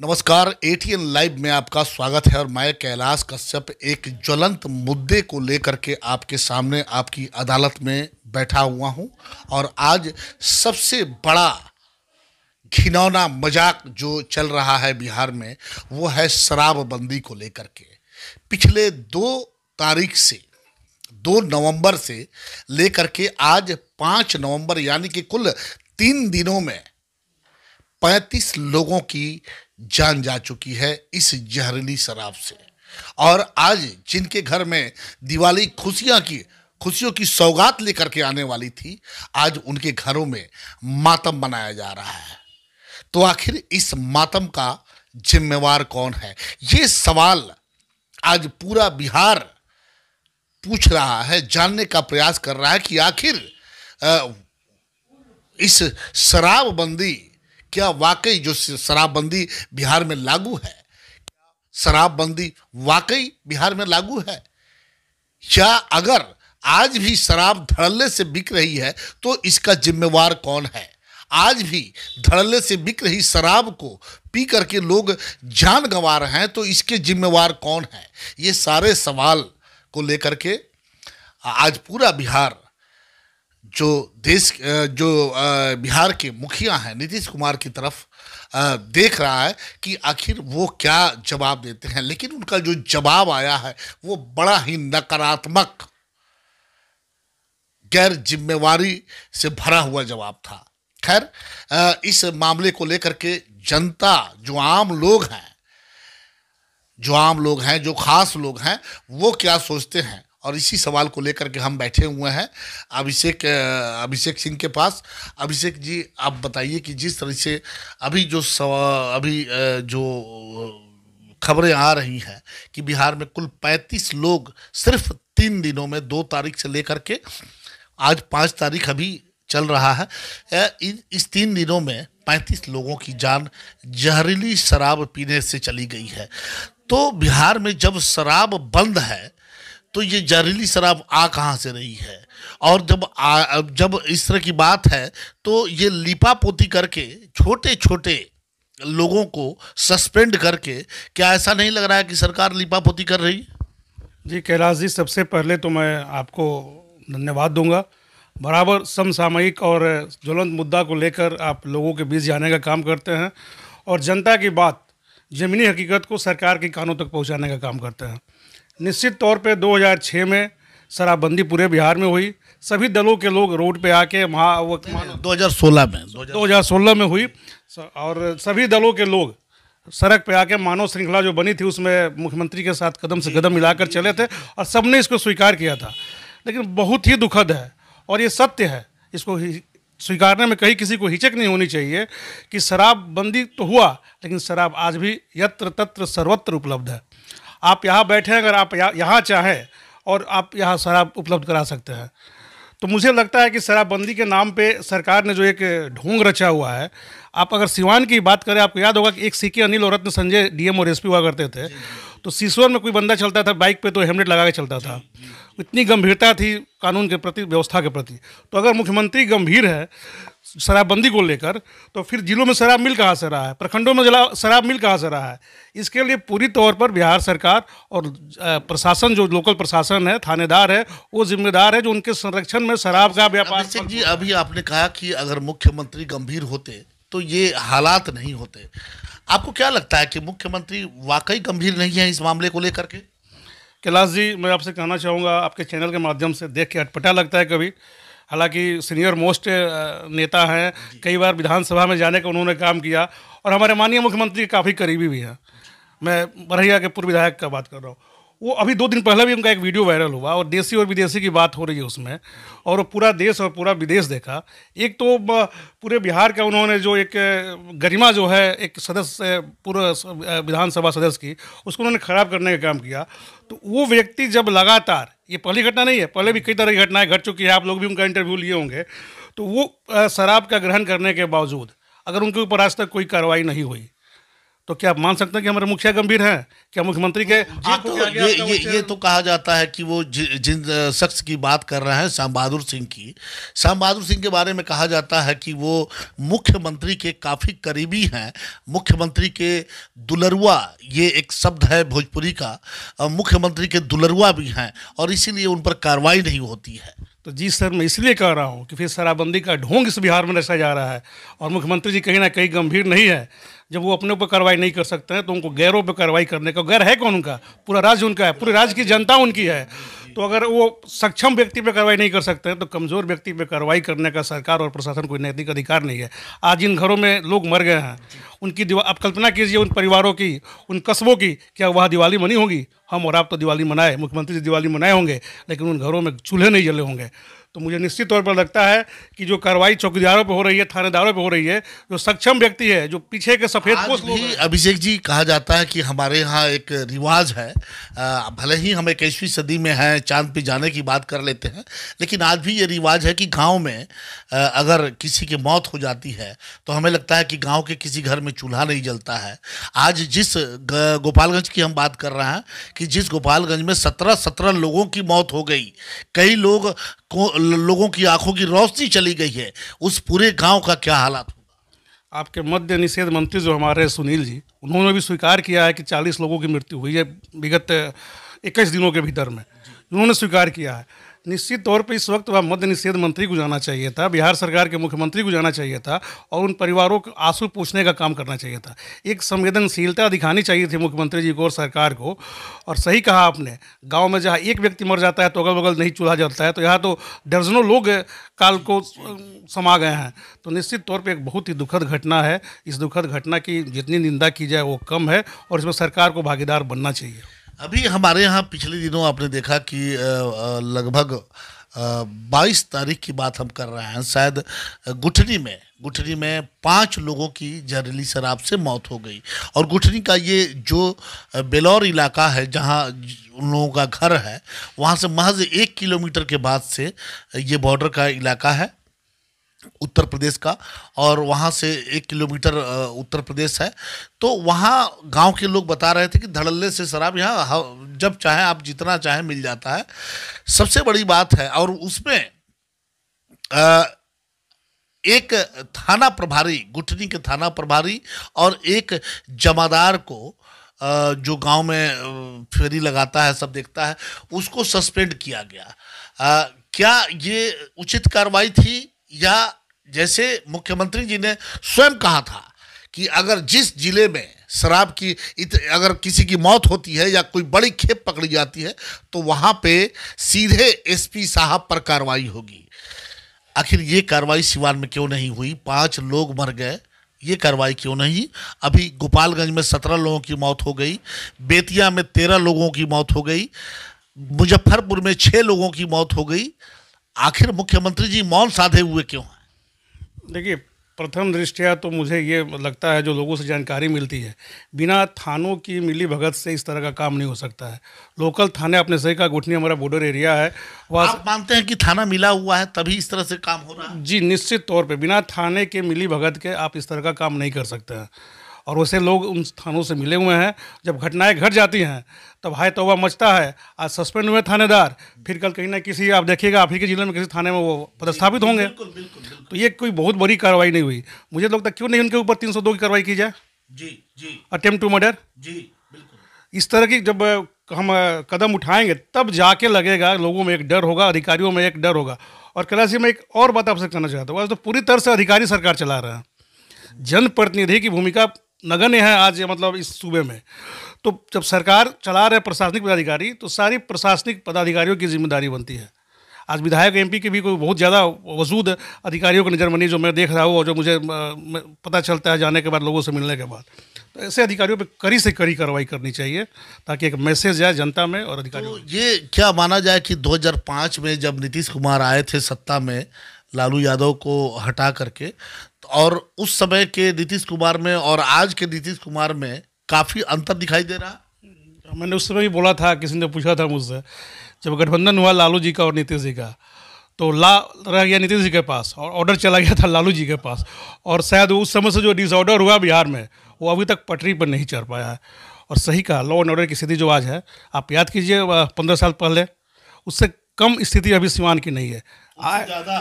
नमस्कार ATN live में आपका स्वागत है और मैं कैलाश कश्यप एक ज्वलंत मुद्दे को लेकर के आपके सामने आपकी अदालत में बैठा हुआ हूं और आज सबसे बड़ा घिनौना मजाक जो चल रहा है बिहार में वो है शराबबंदी को लेकर के पिछले दो तारीख से दो नवंबर से लेकर के आज पाँच नवंबर यानी कि कुल तीन दिनों में पैंतीस लोगों की जान जा चुकी है इस जहरीली शराब से और आज जिनके घर में दिवाली खुशियां की खुशियों की सौगात लेकर के आने वाली थी आज उनके घरों में मातम मनाया जा रहा है तो आखिर इस मातम का जिम्मेवार कौन है ये सवाल आज पूरा बिहार पूछ रहा है जानने का प्रयास कर रहा है कि आखिर इस शराबबंदी क्या वाकई जो शराबबंदी बिहार में लागू है क्या शराबबंदी वाकई बिहार में लागू है या अगर आज भी शराब धड़ल्ले से बिक रही है तो इसका जिम्मेवार कौन है आज भी धड़ल्ले से बिक रही शराब को पी करके लोग जान गंवा रहे हैं तो इसके जिम्मेवार कौन है ये सारे सवाल को लेकर के आज पूरा बिहार जो देश जो बिहार के मुखिया हैं नीतीश कुमार की तरफ देख रहा है कि आखिर वो क्या जवाब देते हैं लेकिन उनका जो जवाब आया है वो बड़ा ही नकारात्मक गैर जिम्मेवारी से भरा हुआ जवाब था खैर इस मामले को लेकर के जनता जो आम लोग हैं जो आम लोग हैं जो खास लोग हैं वो क्या सोचते हैं और इसी सवाल को लेकर के हम बैठे हुए हैं अभिषेक अभिषेक सिंह के पास अभिषेक जी आप बताइए कि जिस तरह से अभी जो अभी जो खबरें आ रही हैं कि बिहार में कुल 35 लोग सिर्फ तीन दिनों में दो तारीख से लेकर के आज पाँच तारीख अभी चल रहा है इस तीन दिनों में 35 लोगों की जान जहरीली शराब पीने से चली गई है तो बिहार में जब शराब बंद है तो ये जहरीली शराब आ कहाँ से रही है और जब आ, जब इस तरह की बात है तो ये लिपा पोती करके छोटे छोटे लोगों को सस्पेंड करके क्या ऐसा नहीं लग रहा है कि सरकार लिपा पोती कर रही जी कैलाश जी सबसे पहले तो मैं आपको धन्यवाद दूंगा बराबर समसामयिक और ज्वलंत मुद्दा को लेकर आप लोगों के बीच जाने का काम करते हैं और जनता की बात ज़मीनी हकीकत को सरकार के कानों तक पहुंचाने का काम करते हैं निश्चित तौर पे 2006 में शराबबंदी पूरे बिहार में हुई सभी दलों के लोग रोड पे आके वहाँ दो हज़ार सोलह में दो हज़ार सोलह में हुई और सभी दलों के लोग सड़क पे आके मानव श्रृंखला जो बनी थी उसमें मुख्यमंत्री के साथ कदम से कदम मिलाकर चले थे और सबने इसको स्वीकार किया था लेकिन बहुत ही दुखद है और ये सत्य है इसको स्वीकारने में कहीं किसी को हिचक नहीं होनी चाहिए कि शराबबंदी तो हुआ लेकिन शराब आज भी यत्र तत्र सर्वत्र उपलब्ध है आप यहाँ बैठे अगर आप यहाँ चाहें और आप यहाँ शराब उपलब्ध करा सकते हैं तो मुझे लगता है कि शराबबंदी के नाम पे सरकार ने जो एक ढोंग रचा हुआ है आप अगर सिवान की बात करें आपको याद होगा कि एक सीके अनिल औरत ने संजय डीएम और एसपी हुआ करते थे तो सीसोर में कोई बंदा चलता था बाइक पे तो हेलमेट लगा के चलता था इतनी गंभीरता थी कानून के प्रति व्यवस्था के प्रति तो अगर मुख्यमंत्री गंभीर है शराबबंदी को लेकर तो फिर जिलों में शराब मिल कहाँ से रहा है प्रखंडों में जला शराब मिल कहाँ से रहा है इसके लिए पूरी तौर पर बिहार सरकार और प्रशासन जो लोकल प्रशासन है थानेदार है वो जिम्मेदार है जो उनके संरक्षण में शराब का व्यापार जी अभी आपने कहा कि अगर मुख्यमंत्री गंभीर होते तो ये हालात नहीं होते आपको क्या लगता है कि मुख्यमंत्री वाकई गंभीर नहीं है इस मामले को लेकर के कैलाश जी मैं आपसे कहना चाहूँगा आपके चैनल के माध्यम से देख के अटपटा लगता है कभी हालांकि सीनियर मोस्ट नेता हैं कई बार विधानसभा में जाने का उन्होंने काम किया और हमारे माननीय मुख्यमंत्री काफ़ी करीबी भी हैं मैं बरहिया के पूर्व विधायक का बात कर रहा हूँ वो अभी दो दिन पहले भी उनका एक वीडियो वायरल हुआ और देसी और विदेशी की बात हो रही है उसमें और पूरा देश और पूरा विदेश देखा एक तो पूरे बिहार का उन्होंने जो एक गरिमा जो है एक सदस्य पूरे विधानसभा सदस्य की उसको उन्होंने खराब करने का काम किया तो वो व्यक्ति जब लगातार ये पहली घटना नहीं है पहले भी कई तरह की घटनाएं घट चुकी है आप लोग भी उनका इंटरव्यू लिए होंगे तो वो शराब का ग्रहण करने के बावजूद अगर उनके ऊपर आज तक कोई कार्रवाई नहीं हुई तो क्या आप मान सकते हैं कि हमारे मुखिया गंभीर हैं क्या मुख्यमंत्री के तो ये तो ये ये, ये तो कहा जाता है कि वो जिन शख्स की बात कर रहे हैं श्याम बहादुर सिंह की श्याम बहादुर सिंह के बारे में कहा जाता है कि वो मुख्यमंत्री के काफ़ी करीबी हैं मुख्यमंत्री के दुलरुआ ये एक शब्द है भोजपुरी का मुख्यमंत्री के दुलरुआ भी हैं और इसीलिए उन पर कार्रवाई नहीं होती है तो जी सर मैं इसलिए कह रहा हूँ कि फिर शराबबंदी का ढोंग इस बिहार में रचा जा रहा है और मुख्यमंत्री जी कहीं ना कहीं गंभीर नहीं है जब वो अपने ऊपर कार्रवाई नहीं कर सकते हैं तो उनको गैरों पर कार्रवाई करने का गैर है कौन उनका पूरा राज्य उनका है पूरे राज्य की जनता उनकी है तो अगर वो सक्षम व्यक्ति पे कार्रवाई नहीं कर सकते हैं तो कमज़ोर व्यक्ति पे कार्रवाई करने का सरकार और प्रशासन कोई नैतिक अधिकार नहीं है आज इन घरों में लोग मर गए हैं उनकी आप कल्पना कीजिए उन परिवारों की उन कस्बों की क्या वह दिवाली मनी होगी हम और आप तो दिवाली मनाए मुख्यमंत्री जी दिवाली मनाए होंगे लेकिन उन घरों में चूल्हे नहीं जले होंगे तो मुझे निश्चित तौर पर लगता है कि जो कार्रवाई चौकीदारों पर हो रही है थानेदारों पर हो रही है जो सक्षम व्यक्ति है जो पीछे के सफेद पोस्ट भी अभिषेक जी कहा जाता है कि हमारे यहाँ एक रिवाज है भले ही हम इक्कीसवीं सदी में हैं चांद पे जाने की बात कर लेते हैं लेकिन आज भी ये रिवाज है कि गाँव में अगर किसी की मौत हो जाती है तो हमें लगता है कि गाँव के किसी घर में चूल्हा नहीं जलता है आज जिस गोपालगंज की हम बात कर रहे हैं कि जिस गोपालगंज में सत्रह सत्रह लोगों की मौत हो गई कई लोग लोगों की आंखों की रोशनी चली गई है उस पूरे गांव का क्या हालात होगा आपके मध्य निषेध मंत्री जो हमारे सुनील जी उन्होंने भी स्वीकार किया है कि 40 लोगों की मृत्यु हुई है विगत 21 दिनों के भीतर में उन्होंने स्वीकार किया है निश्चित तौर पर इस वक्त वह मध्य निषेध मंत्री को जाना चाहिए था बिहार सरकार के मुख्यमंत्री को जाना चाहिए था और उन परिवारों को आंसू पूछने का काम करना चाहिए था एक संवेदनशीलता दिखानी चाहिए थी मुख्यमंत्री जी को और सरकार को और सही कहा आपने गाँव में जहाँ एक व्यक्ति मर जाता है तो अगल बगल नहीं चूल्हा जलता है तो यहाँ तो दर्जनों लोग काल को समा गए हैं तो निश्चित तौर पर एक बहुत ही दुखद घटना है इस दुखद घटना की जितनी निंदा की जाए वो कम है और इसमें सरकार को भागीदार बनना चाहिए अभी हमारे यहाँ पिछले दिनों आपने देखा कि लगभग बाईस तारीख की बात हम कर रहे हैं शायद गुठनी में गुठनी में पांच लोगों की जहरीली शराब से मौत हो गई और गुठनी का ये जो बेलौर इलाका है जहाँ उन लोगों का घर है वहाँ से महज एक किलोमीटर के बाद से ये बॉर्डर का इलाका है उत्तर प्रदेश का और वहाँ से एक किलोमीटर उत्तर प्रदेश है तो वहाँ गांव के लोग बता रहे थे कि धड़ल्ले से शराब यहाँ जब चाहे आप जितना चाहे मिल जाता है सबसे बड़ी बात है और उसमें एक थाना प्रभारी गुठनी के थाना प्रभारी और एक जमादार को जो गांव में फेरी लगाता है सब देखता है उसको सस्पेंड किया गया क्या ये उचित कार्रवाई थी या जैसे मुख्यमंत्री जी ने स्वयं कहा था कि अगर जिस जिले में शराब की इत, अगर किसी की मौत होती है या कोई बड़ी खेप पकड़ी जाती है तो वहाँ पे सीधे एसपी साहब पर कार्रवाई होगी आखिर ये कार्रवाई सिवान में क्यों नहीं हुई पांच लोग मर गए ये कार्रवाई क्यों नहीं अभी गोपालगंज में सत्रह लोगों की मौत हो गई बेतिया में तेरह लोगों की मौत हो गई मुजफ्फरपुर में छः लोगों की मौत हो गई आखिर मुख्यमंत्री जी मौन साधे हुए क्यों हैं देखिए प्रथम दृष्टया तो मुझे ये लगता है जो लोगों से जानकारी मिलती है बिना थानों की मिली भगत से इस तरह का काम नहीं हो सकता है लोकल थाने अपने सही का घुटनी हमारा बॉर्डर एरिया है वह आप मानते हैं कि थाना मिला हुआ है तभी इस तरह से काम हो रहा है जी निश्चित तौर पे बिना थाने के मिली भगत के आप इस तरह का काम नहीं कर सकते हैं और वैसे लोग उन थानों से मिले हुए हैं जब घटनाएं घट जाती हैं तब हाय तोबा मचता है आज सस्पेंड हुए थानेदार फिर कल कहीं ना किसी आप देखिएगा आप ही के ज़िले में किसी थाने में वो पदस्थापित होंगे बिल्कुल, बिल्कुल, बिल्कुल। तो ये कोई बहुत बड़ी कार्रवाई नहीं हुई मुझे लगता क्यों नहीं उनके ऊपर तीन की कार्रवाई की जाए अटेम्प टू मर्डर जी इस तरह की जब हम कदम उठाएंगे तब जाके लगेगा लोगों में एक डर होगा अधिकारियों में एक डर होगा और कैलाशी में एक और बात आपसे कहना चाहता हूँ आज तो पूरी तरह से अधिकारी सरकार चला रहा है जनप्रतिनिधि की भूमिका नगण्य है आज मतलब इस सूबे में तो जब सरकार चला रहे प्रशासनिक पदाधिकारी तो सारी प्रशासनिक पदाधिकारियों की जिम्मेदारी बनती है आज विधायक एमपी की भी कोई बहुत ज़्यादा वजूद अधिकारियों की नज़र बनी जो मैं देख रहा हूँ और जो मुझे पता चलता है जाने के बाद लोगों से मिलने के बाद तो ऐसे अधिकारियों पर कड़ी से कड़ी कार्रवाई करनी चाहिए ताकि एक मैसेज जाए जनता में और अधिकारियों तो ये क्या माना जाए कि 2005 में जब नीतीश कुमार आए थे सत्ता में लालू यादव को हटा करके और उस समय के नीतीश कुमार में और आज के नीतीश कुमार में काफ़ी अंतर दिखाई दे रहा मैंने उस समय भी बोला था किसी ने पूछा था मुझसे जब गठबंधन हुआ लालू जी का और नीतीश जी का तो ला रह गया नीतीश जी के पास और ऑर्डर चला गया था लालू जी के पास और शायद उस समय से जो डिसऑर्डर हुआ बिहार में वो अभी तक पटरी पर नहीं चढ़ पाया है और सही कहा लॉ एंड ऑर्डर की स्थिति जो आज है आप याद कीजिए पंद्रह साल पहले उससे कम स्थिति अभी सिवान की नहीं है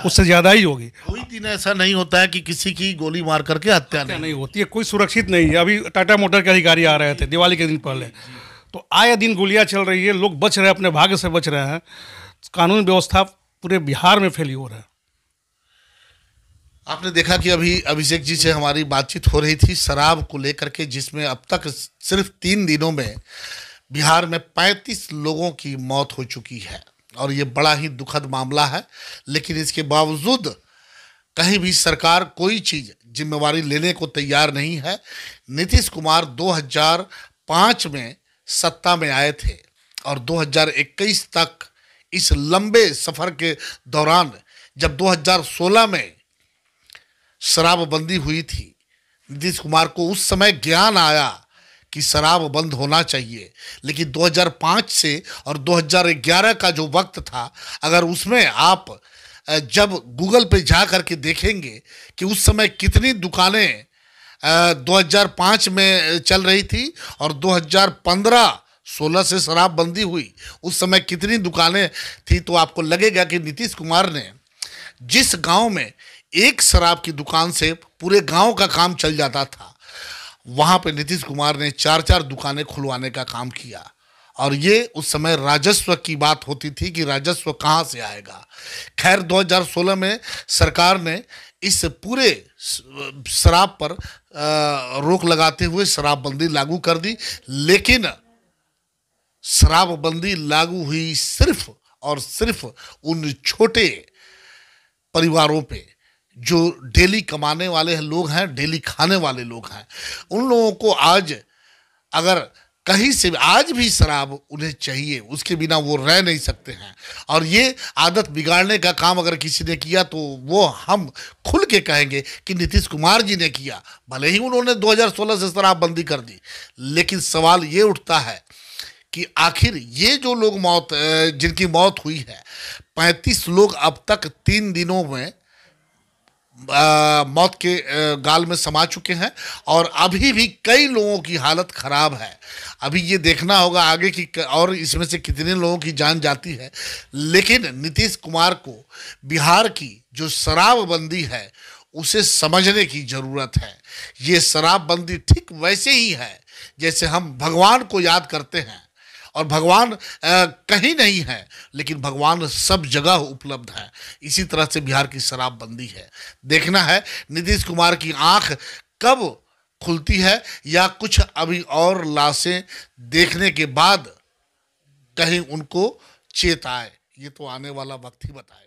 उससे ज्यादा ही होगी कोई दिन ऐसा नहीं होता है कि किसी की गोली मार करके हत्या नहीं।, नहीं होती है कोई सुरक्षित नहीं है अभी टाटा मोटर के अधिकारी आ रहे थे दिवाली के दिन पहले तो आए दिन गोलियां चल रही है लोग बच रहे हैं अपने भाग्य से बच रहे हैं कानून व्यवस्था पूरे बिहार में रहा है आपने देखा कि अभी अभिषेक जी से हमारी बातचीत हो रही थी शराब को लेकर के जिसमें अब तक सिर्फ तीन दिनों में बिहार में 35 लोगों की मौत हो चुकी है और ये बड़ा ही दुखद मामला है लेकिन इसके बावजूद कहीं भी सरकार कोई चीज़ जिम्मेवारी लेने को तैयार नहीं है नीतीश कुमार 2005 में सत्ता में आए थे और 2021 तक इस लंबे सफ़र के दौरान जब 2016 में शराबबंदी हुई थी नीतीश कुमार को उस समय ज्ञान आया कि शराब बंद होना चाहिए लेकिन 2005 से और 2011 का जो वक्त था अगर उसमें आप जब गूगल पे जा कर के देखेंगे कि उस समय कितनी दुकानें 2005 में चल रही थी और 2015 सोलह से शराब बंदी हुई उस समय कितनी दुकानें थी तो आपको लगेगा कि नीतीश कुमार ने जिस गांव में एक शराब की दुकान से पूरे गांव का काम चल जाता था वहाँ पे नीतीश कुमार ने चार चार दुकानें खुलवाने का काम किया और ये उस समय राजस्व की बात होती थी कि राजस्व कहाँ से आएगा खैर 2016 में सरकार ने इस पूरे शराब पर रोक लगाते हुए शराबबंदी लागू कर दी लेकिन शराबबंदी लागू हुई सिर्फ और सिर्फ उन छोटे परिवारों पे जो डेली कमाने वाले लोग हैं डेली खाने वाले लोग हैं उन लोगों को आज अगर कहीं से आज भी शराब उन्हें चाहिए उसके बिना वो रह नहीं सकते हैं और ये आदत बिगाड़ने का काम अगर किसी ने किया तो वो हम खुल के कहेंगे कि नीतीश कुमार जी ने किया भले ही उन्होंने 2016 से शराबबंदी कर दी लेकिन सवाल ये उठता है कि आखिर ये जो लोग मौत जिनकी मौत हुई है पैंतीस लोग अब तक तीन दिनों में आ, मौत के आ, गाल में समा चुके हैं और अभी भी कई लोगों की हालत ख़राब है अभी ये देखना होगा आगे की और इसमें से कितने लोगों की जान जाती है लेकिन नीतीश कुमार को बिहार की जो शराबबंदी है उसे समझने की ज़रूरत है ये शराबबंदी ठीक वैसे ही है जैसे हम भगवान को याद करते हैं और भगवान कहीं नहीं है लेकिन भगवान सब जगह उपलब्ध है इसी तरह से बिहार की शराबबंदी है देखना है नीतीश कुमार की आंख कब खुलती है या कुछ अभी और लाशें देखने के बाद कहीं उनको चेत आए ये तो आने वाला वक्त ही बताए